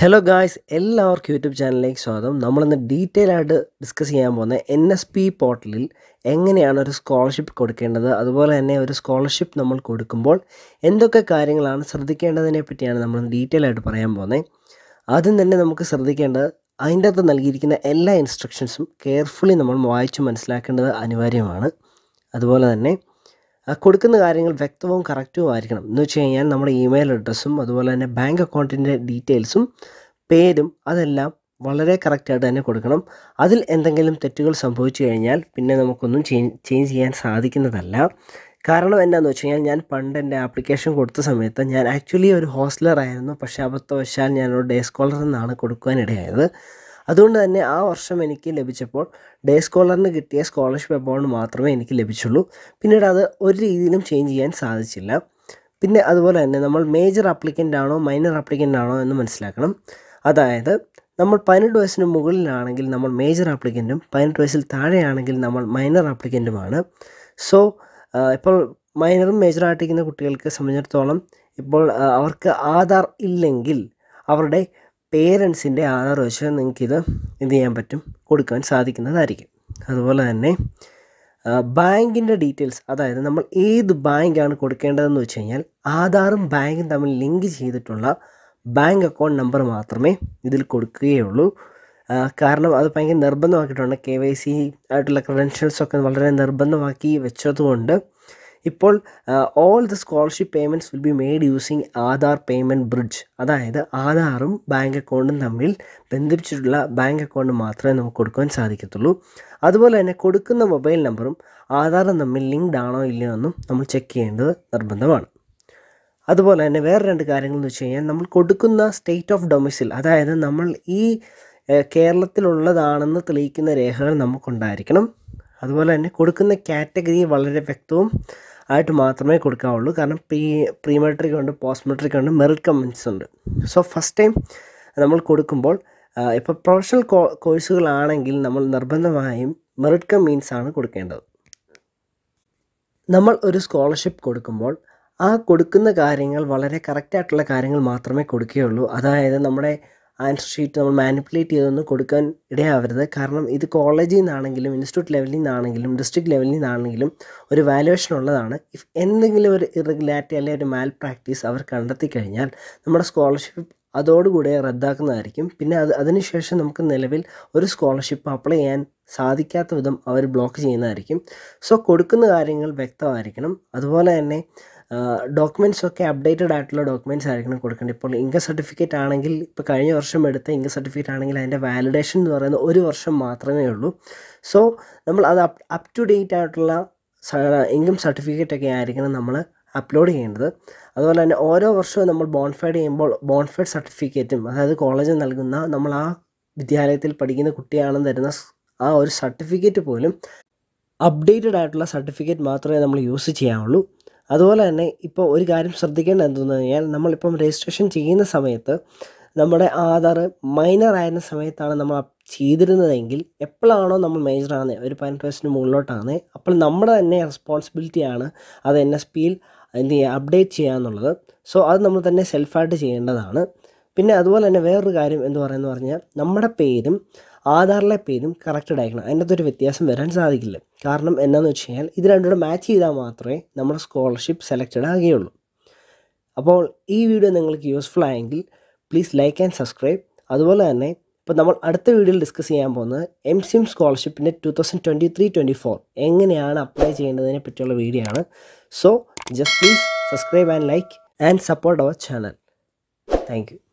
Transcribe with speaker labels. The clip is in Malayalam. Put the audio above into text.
Speaker 1: ഹലോ ഗായ്സ് എല്ലാവർക്കും യൂട്യൂബ് ചാനലിലേക്ക് സ്വാഗതം നമ്മളിന്ന് ഡീറ്റെയിൽ ആയിട്ട് ഡിസ്കസ് ചെയ്യാൻ പോകുന്ന എൻ എസ് പി പോർട്ടലിൽ എങ്ങനെയാണ് ഒരു സ്കോളർഷിപ്പ് കൊടുക്കേണ്ടത് അതുപോലെ തന്നെ ഒരു സ്കോളർഷിപ്പ് നമ്മൾ കൊടുക്കുമ്പോൾ എന്തൊക്കെ കാര്യങ്ങളാണ് ശ്രദ്ധിക്കേണ്ടതിനെ പറ്റിയാണ് നമ്മൾ ഡീറ്റെയിൽ ആയിട്ട് പറയാൻ പോകുന്നത് ആദ്യം തന്നെ നമുക്ക് ശ്രദ്ധിക്കേണ്ടത് അതിൻ്റെ അകത്ത് നൽകിയിരിക്കുന്ന എല്ലാ ഇൻസ്ട്രക്ഷൻസും കെയർഫുള്ളി നമ്മൾ വായിച്ചു മനസ്സിലാക്കേണ്ടത് അനിവാര്യമാണ് അതുപോലെ തന്നെ കൊടുക്കുന്ന കാര്യങ്ങൾ വ്യക്തവും കറക്റ്റും ആയിരിക്കണം എന്ന് വെച്ച് കഴിഞ്ഞാൽ നമ്മുടെ ഇമെയിൽ അഡ്രസ്സും അതുപോലെ തന്നെ ബാങ്ക് അക്കൗണ്ടിൻ്റെ ഡീറ്റെയിൽസും പേരും അതെല്ലാം വളരെ കറക്റ്റായിട്ട് തന്നെ കൊടുക്കണം അതിൽ എന്തെങ്കിലും തെറ്റുകൾ സംഭവിച്ചു കഴിഞ്ഞാൽ പിന്നെ നമുക്കൊന്നും ചേഞ്ച് ചെയ്യാൻ സാധിക്കുന്നതല്ല കാരണം എന്താണെന്ന് വെച്ച് കഴിഞ്ഞാൽ ഞാൻ പണ്ട് എൻ്റെ ആപ്ലിക്കേഷൻ കൊടുത്ത സമയത്ത് ഞാൻ ആക്ച്വലി ഒരു ഹോസ്റ്റലർ ആയിരുന്നു പക്ഷേ അബദ്ധവശാൽ ഞാനൊരു ഡേ സ്കോളർ എന്നാണ് കൊടുക്കുവാനിടയായത് അതുകൊണ്ട് തന്നെ ആ വർഷം എനിക്ക് ലഭിച്ചപ്പോൾ ഡേ സ്കോളറിന് കിട്ടിയ സ്കോളർഷിപ്പ് എമൗണ്ട് മാത്രമേ എനിക്ക് ലഭിച്ചുള്ളൂ പിന്നീട് അത് ഒരു രീതിയിലും ചേഞ്ച് ചെയ്യാൻ സാധിച്ചില്ല പിന്നെ അതുപോലെ തന്നെ നമ്മൾ മേജർ ആപ്ലിക്കൻ്റ് ആണോ മൈനർ ആപ്ലിക്കൻ്റ് ആണോ എന്ന് മനസ്സിലാക്കണം അതായത് നമ്മൾ പതിനെട്ട് വയസ്സിന് മുകളിലാണെങ്കിൽ നമ്മൾ മേജർ ആപ്ലിക്കൻറ്റും പതിനെട്ട് വയസ്സിൽ താഴെയാണെങ്കിൽ നമ്മൾ മൈനർ ആപ്ലിക്കൻറ്റുമാണ് സോ ഇപ്പോൾ മൈനറും മേജറായിട്ടിരിക്കുന്ന കുട്ടികൾക്ക് സംബന്ധിച്ചിടത്തോളം ഇപ്പോൾ അവർക്ക് ആധാർ ഇല്ലെങ്കിൽ അവരുടെ പേരൻസിൻ്റെ ആധാർ വെച്ച് നിങ്ങൾക്കിത് എന്ത് ചെയ്യാൻ പറ്റും കൊടുക്കാൻ സാധിക്കുന്നതായിരിക്കും അതുപോലെ തന്നെ ബാങ്കിൻ്റെ ഡീറ്റെയിൽസ് അതായത് നമ്മൾ ഏത് ബാങ്കാണ് കൊടുക്കേണ്ടതെന്ന് വെച്ച് കഴിഞ്ഞാൽ ആധാറും ബാങ്കും തമ്മിൽ ലിങ്ക് ചെയ്തിട്ടുള്ള ബാങ്ക് അക്കൗണ്ട് നമ്പർ മാത്രമേ ഇതിൽ കൊടുക്കുകയുള്ളൂ കാരണം അത് ഭയങ്കര നിർബന്ധമാക്കിയിട്ടുണ്ട് കെ വൈ സി ആയിട്ടുള്ള ക്രെഡൻഷ്യൽസൊക്കെ വളരെ നിർബന്ധമാക്കി വെച്ചതുകൊണ്ട് ഇപ്പോൾ all the scholarship payments will be made using Aadhaar payment bridge അതായത് ആധാറും ബാങ്ക് അക്കൗണ്ടും തമ്മിൽ ബന്ധിപ്പിച്ചിട്ടുള്ള ബാങ്ക് അക്കൗണ്ട് മാത്രമേ നമുക്ക് കൊടുക്കാൻ സാധിക്കത്തുള്ളൂ അതുപോലെ തന്നെ കൊടുക്കുന്ന മൊബൈൽ നമ്പറും ആധാറും തമ്മിൽ ലിങ്ക്ഡ് ആണോ ഇല്ലയോ എന്നും നമ്മൾ ചെക്ക് ചെയ്യേണ്ടത് നിർബന്ധമാണ് അതുപോലെ തന്നെ വേറെ രണ്ട് കാര്യങ്ങൾ എന്ന് വെച്ച് കഴിഞ്ഞാൽ നമ്മൾ കൊടുക്കുന്ന സ്റ്റേറ്റ് ഓഫ് ഡൊമിസിൽ അതായത് നമ്മൾ ഈ കേരളത്തിലുള്ളതാണെന്ന് തെളിയിക്കുന്ന രേഖകൾ നമുക്കുണ്ടായിരിക്കണം അതുപോലെ തന്നെ കൊടുക്കുന്ന കാറ്റഗറി വളരെ വ്യക്തവും ആയിട്ട് മാത്രമേ കൊടുക്കാവുള്ളൂ കാരണം പ്രീ പ്രീ മെട്രിക് ഉണ്ട് പോസ്റ്റ് മെട്രിക് ഉണ്ട് മെറിറ്റ് കമൻസ് ഉണ്ട് സോ ഫസ്റ്റ് ടൈം നമ്മൾ കൊടുക്കുമ്പോൾ ഇപ്പോൾ പ്രൊഫഷണൽ കോ കോഴ്സുകളാണെങ്കിൽ നമ്മൾ നിർബന്ധമായും മെറിറ്റ് കം മീൻസ് ആണ് കൊടുക്കേണ്ടത് നമ്മൾ ഒരു സ്കോളർഷിപ്പ് കൊടുക്കുമ്പോൾ ആ കൊടുക്കുന്ന കാര്യങ്ങൾ വളരെ കറക്റ്റായിട്ടുള്ള കാര്യങ്ങൾ മാത്രമേ കൊടുക്കുകയുള്ളൂ അതായത് നമ്മുടെ ആൻസർ ഷീറ്റ് നമ്മൾ മാനിപ്പുലേറ്റ് ചെയ്തൊന്നും കൊടുക്കാൻ ഇടയാവരുത് കാരണം ഇത് കോളേജിൽ നിന്നാണെങ്കിലും ഇൻസ്റ്റിറ്റ്യൂട്ട് ലെവലിൽ നിന്നാണെങ്കിലും ഡിസ്ട്രിക്ട് ലെവലിൽ നിന്നാണെങ്കിലും ഒരു വാലുവേഷൻ ഉള്ളതാണ് ഇഫ് എന്തെങ്കിലും ഒരു ഇറഗുലാരിറ്റി അല്ലെങ്കിൽ ഒരു മാൽ പ്രാക്ടീസ് അവർ കണ്ടെത്തി കഴിഞ്ഞാൽ നമ്മുടെ സ്കോളർഷിപ്പ് അതോടുകൂടെ റദ്ദാക്കുന്നതായിരിക്കും പിന്നെ അത് അതിനുശേഷം നമുക്ക് നിലവിൽ ഒരു സ്കോളർഷിപ്പ് അപ്ലൈ ചെയ്യാൻ സാധിക്കാത്ത വിധം അവർ ബ്ലോക്ക് ചെയ്യുന്നതായിരിക്കും സോ കൊടുക്കുന്ന കാര്യങ്ങൾ വ്യക്തമായിരിക്കണം അതുപോലെ തന്നെ ഡോക്യുമെൻറ്റ്സ് ഒക്കെ അപ്ഡേറ്റഡ് ആയിട്ടുള്ള ഡോക്യുമെൻസ് ആയിരിക്കണം കൊടുക്കേണ്ടത് ഇപ്പോൾ ഇൻകം സർട്ടിഫിക്കറ്റ് ആണെങ്കിൽ ഇപ്പോൾ കഴിഞ്ഞ വർഷം എടുത്ത ഇൻകം സർട്ടിഫിക്കറ്റ് ആണെങ്കിൽ അതിൻ്റെ വാലിഡേഷൻ എന്ന് പറയുന്നത് ഒരു വർഷം മാത്രമേ ഉള്ളൂ സോ നമ്മൾ അത് അപ് ടു ഡേറ്റ് ആയിട്ടുള്ള ഇൻകം സർട്ടിഫിക്കറ്റ് ഒക്കെ ആയിരിക്കണം നമ്മൾ അപ്ലോഡ് ചെയ്യേണ്ടത് അതുപോലെ തന്നെ ഓരോ വർഷവും നമ്മൾ ബോൺഫൈഡ് ചെയ്യുമ്പോൾ ബോൺഫൈഡ് സർട്ടിഫിക്കറ്റും അതായത് കോളേജിൽ നൽകുന്ന നമ്മൾ ആ വിദ്യാലയത്തിൽ പഠിക്കുന്ന കുട്ടിയാണെന്ന് തരുന്ന ആ ഒരു സർട്ടിഫിക്കറ്റ് പോലും അപ്ഡേറ്റഡ് ആയിട്ടുള്ള സർട്ടിഫിക്കറ്റ് മാത്രമേ നമ്മൾ യൂസ് ചെയ്യാവുള്ളൂ അതുപോലെ തന്നെ ഇപ്പോൾ ഒരു കാര്യം ശ്രദ്ധിക്കേണ്ടത് എന്തെന്ന് കഴിഞ്ഞാൽ നമ്മളിപ്പം രജിസ്ട്രേഷൻ ചെയ്യുന്ന സമയത്ത് നമ്മുടെ ആധാർ മൈനർ ആയിരുന്ന സമയത്താണ് നമ്മൾ ചെയ്തിരുന്നതെങ്കിൽ എപ്പോഴാണോ നമ്മൾ മേജർ ആണ് ഒരു പതിനെട്ട് വയസ്സിന് മുകളിലോട്ടാണ് അപ്പോൾ നമ്മുടെ തന്നെ റെസ്പോൺസിബിലിറ്റിയാണ് അത് എൻ എസ് പിയിൽ എന്ത് ചെയ്യുക അപ്ഡേറ്റ് ചെയ്യുക എന്നുള്ളത് സോ അത് നമ്മൾ തന്നെ സെൽഫായിട്ട് ചെയ്യേണ്ടതാണ് പിന്നെ അതുപോലെ തന്നെ വേറൊരു കാര്യം എന്ന് പറയുന്നത് പറഞ്ഞാൽ നമ്മുടെ പേരും ആധാറിലെ പേരും കറക്റ്റഡ് ആയിരിക്കണം അതിൻ്റെ ഒരു വ്യത്യാസം വരാൻ സാധിക്കില്ല കാരണം എന്താണെന്ന് വെച്ച് കഴിഞ്ഞാൽ ഇത് രണ്ടുകൂടെ മാച്ച് ചെയ്താൽ മാത്രമേ നമ്മുടെ സ്കോളർഷിപ്പ് സെലക്റ്റഡ് ആകുകയുള്ളൂ അപ്പോൾ ഈ വീഡിയോ നിങ്ങൾക്ക് യൂസ്ഫുൾ ആയെങ്കിൽ പ്ലീസ് ലൈക്ക് ആൻഡ് സബ്സ്ക്രൈബ് അതുപോലെ തന്നെ ഇപ്പോൾ നമ്മൾ അടുത്ത വീഡിയോയിൽ ഡിസ്കസ് ചെയ്യാൻ പോകുന്നത് എം എം സ്കോളർഷിപ്പിൻ്റെ two thousand twenty three twenty four എങ്ങനെയാണ് അപ്ലൈ ചെയ്യേണ്ടതിനെ പറ്റിയുള്ള വീഡിയോ ആണ് so just please subscribe and like and support our channel thank U